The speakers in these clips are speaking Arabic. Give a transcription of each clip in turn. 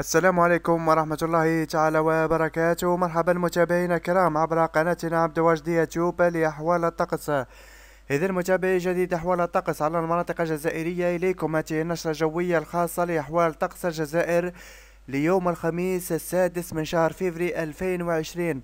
السلام عليكم ورحمة الله تعالى وبركاته مرحبا متابعينا الكرام عبر قناتنا عبد واجد يوتيوب لأحوال الطقس إذا متابعي جديد أحوال الطقس على المناطق الجزائرية إليكم هذه النشرة الجوية الخاصة لأحوال طقس الجزائر ليوم الخميس السادس من شهر فيفري 2020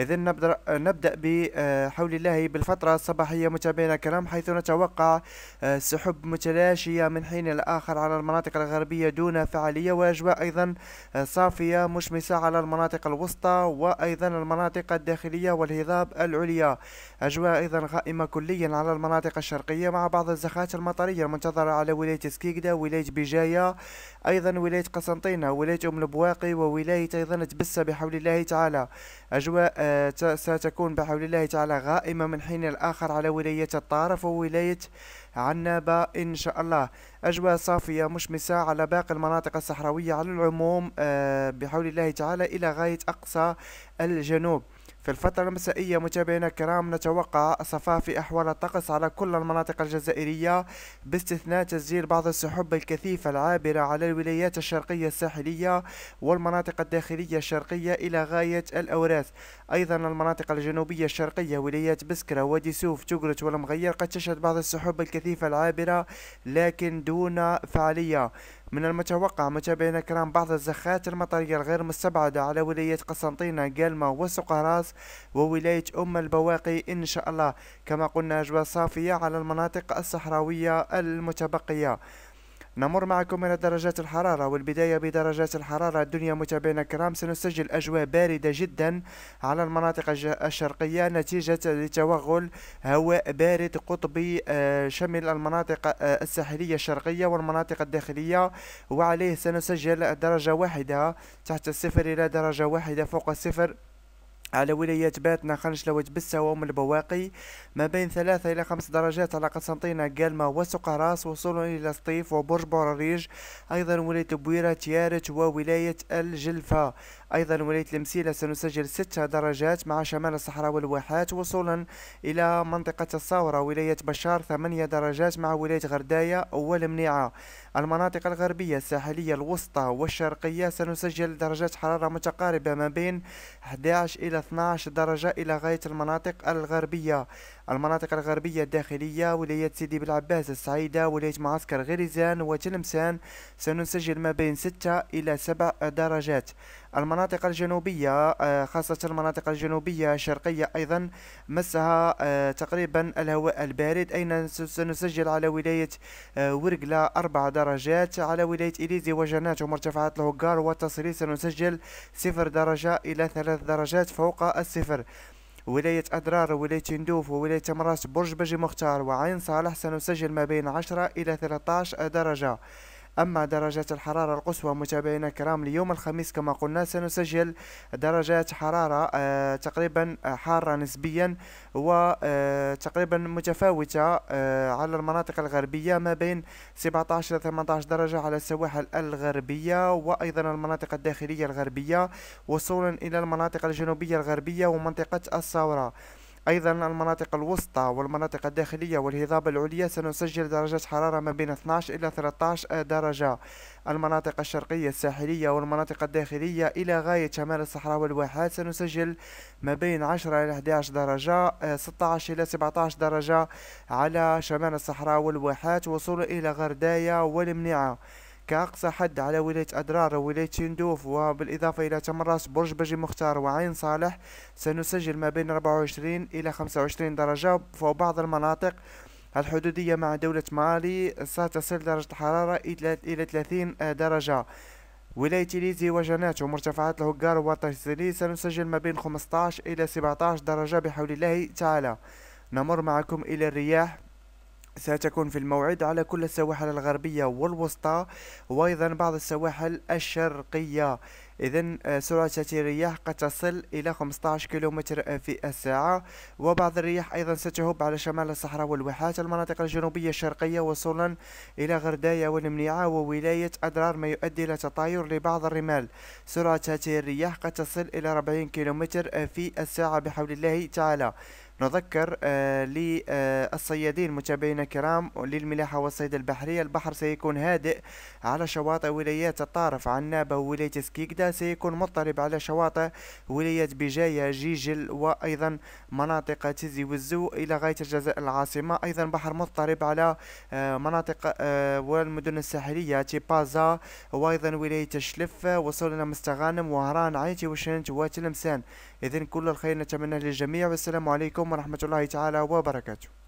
إذا نبدأ نبدأ بحول آه، الله بالفترة الصباحية متابعينا الكرام حيث نتوقع آه، سحب متلاشية من حين لاخر على المناطق الغربية دون فعالية وأجواء أيضا آه، صافية مشمسة على المناطق الوسطى وأيضا المناطق الداخلية والهضاب العليا أجواء أيضا غائمة كليا على المناطق الشرقية مع بعض الزخات المطرية المنتظرة على ولاية سكيكدا ولاية بجاية أيضا ولاية قسنطينة ولاية أم البواقي وولاية أيضا تبسة بحول الله تعالى أجواء ستكون بحول الله تعالى غائمة من حين الآخر على ولاية الطارف وولاية عنابة إن شاء الله أجواء صافية مشمسة على باقي المناطق الصحراوية على العموم آه، بحول الله تعالى إلى غاية أقصى الجنوب في الفترة المسائية متابعينا الكرام نتوقع صفافي أحوال الطقس على كل المناطق الجزائرية باستثناء تسجيل بعض السحب الكثيفة العابرة على الولايات الشرقية الساحلية والمناطق الداخلية الشرقية إلى غاية الأوراس أيضا المناطق الجنوبية الشرقية ولايات بسكرة وادي سوف تقرت والمغير قد تشهد بعض السحب الكثيفة العابرة لكن دون فعالية من المتوقع متابعينا الكرام بعض الزخات المطرية الغير مستبعدة على ولاية قسنطينة قالما وسقراس وولاية أم البواقي إن شاء الله كما قلنا أجواء صافية على المناطق الصحراوية المتبقية نمر معكم إلى درجات الحرارة والبداية بدرجات الحرارة الدنيا متابعينا الكرام سنسجل أجواء باردة جدا على المناطق الشرقية نتيجة لتوغل هواء بارد قطبي آه، شمل المناطق آه، الساحلية الشرقية والمناطق الداخلية وعليه سنسجل درجة واحدة تحت الصفر إلى درجة واحدة فوق الصفر على ولايات باتنا خنشلوت بالسوا وام البواقي ما بين ثلاثة إلى خمس درجات على قسنطينة قالمة وسقراس وصولا إلى سطيف وبرج بوراريج أيضا ولاية بويرة تيارت وولاية الجلفة أيضا ولاية المسيلة سنسجل 6 درجات مع شمال الصحراء والواحات وصولا إلى منطقة الصاورة ولاية بشار 8 درجات مع ولاية غرداية والمنيعة المناطق الغربية الساحلية الوسطى والشرقية سنسجل درجات حرارة متقاربة ما بين 11 إلى 12 درجة إلى غاية المناطق الغربية المناطق الغربية الداخلية ولاية سيدي بلعباس السعيدة ولاية معسكر غريزان وتلمسان سنسجل ما بين 6 إلى 7 درجات المناطق الجنوبية آه، خاصة المناطق الجنوبية الشرقية أيضا مسها آه، تقريبا الهواء البارد أين سنسجل على ولاية آه، ورقلة 4 درجات على ولاية إليزي وجنات ومرتفعات الهقار والتصريف سنسجل 0 درجة إلى 3 درجات فوق الصفر ولاية أدرار ولاية ندوف وولاية مراس برج بجي مختار وعين صالح سنسجل ما بين 10 إلى 13 درجة أما درجات الحرارة القصوى متابعينا الكرام ليوم الخميس كما قلنا سنسجل درجات حرارة آه، تقريبا آه، حارة نسبيا وتقريبا آه، متفاوتة على المناطق الغربية ما بين 17 إلى 18 درجة على السواحل الغربية وأيضا المناطق الداخلية الغربية وصولا إلى المناطق الجنوبية الغربية ومنطقة الصورة أيضا المناطق الوسطى والمناطق الداخلية والهضاب العليا سنسجل درجات حرارة ما بين 12 إلى 13 درجة المناطق الشرقية الساحلية والمناطق الداخلية إلى غاية شمال الصحراء والواحات سنسجل ما بين 10 إلى 11 درجة 16 آه، إلى 17 درجة على شمال الصحراء والواحات وصول إلى غردايا والمنيعة كأقصى حد على ولاية أدرار وولاية تندوف وبالإضافة إلى تمراس برج بجي مختار وعين صالح سنسجل ما بين 24 إلى 25 درجة وبعض المناطق الحدودية مع دولة مالي ستصل درجة الحرارة إلى 30 درجة ولاية ليزي وجنات ومرتفعات الهجار وطيسلي سنسجل ما بين 15 إلى 17 درجة بحول الله تعالى نمر معكم إلى الرياح ستكون في الموعد على كل السواحل الغربية والوسطى وأيضا بعض السواحل الشرقية إذا آه، سرعة الرياح قد تصل إلى 15 كيلومتر آه، في الساعة وبعض الرياح أيضا ستهب على شمال الصحراء والواحات المناطق الجنوبية الشرقية وصولا إلى غرداية والمنيعة وولاية أدرار ما يؤدي إلى تطاير لبعض الرمال سرعة هذه الرياح قد تصل إلى 40 كيلومتر آه، في الساعة بحول الله تعالى نذكر آه، للصيادين متابعينا الكرام للملاحة والصيد البحري البحر سيكون هادئ على شواطئ ولايات الطارف عنابة وولاية سكيكدا سيكون مضطرب على شواطئ ولاية بجاية جيجل وأيضا مناطق تيزي وزو إلى غاية الجزائر العاصمة أيضا بحر مضطرب على آه، مناطق آه، والمدن الساحلية تيبازا وأيضا ولاية الشلف وصولنا مستغانم وهران عيتي وشنت وتلمسان إذن كل الخير نتمنى للجميع والسلام عليكم عليكم ورحمة الله تعالى وبركاته